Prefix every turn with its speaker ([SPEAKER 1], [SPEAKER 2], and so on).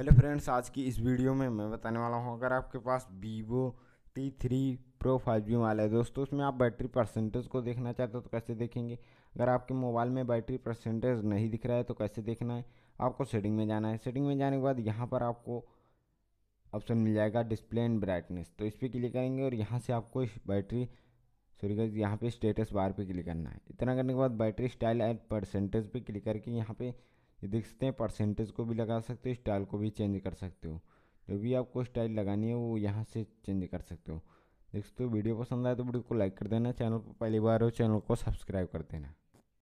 [SPEAKER 1] hello friends आज की इस वीडियो में मैं बताने वाला हूँ अगर आपके पास Vivo T three pro five G वाला है दोस्तों उसमें आप बैटरी परसेंटेज को देखना चाहते हो तो कैसे देखेंगे अगर आपके मोबाइल में बैटरी परसेंटेज नहीं दिख रहा है तो कैसे देखना है आपको सेटिंग में जाना है सेटिंग में जाने के बाद यहाँ पर आपको ऑप्शन मिल जाएगा डिस्प्ले एंड ब्राइटनेस तो इस पर क्लिक करेंगे और यहाँ से आपको इस बैटरी सॉरी गाइज यहाँ पे स्टेटस बार पे क्लिक करना है इतना करने के बाद बैटरी स्टाइल एंड परसेंटेज पे क्लिक करके यहाँ पे ये देख सकते हैं परसेंटेज को भी लगा सकते हो स्टाइल को भी चेंज कर सकते हो जो भी आपको स्टाइल लगानी है वो यहाँ से चेंज कर सकते हो देख सकते हो वीडियो पसंद आए तो वीडियो को लाइक कर देना चैनल पर पहली बार हो चैनल को सब्सक्राइब कर देना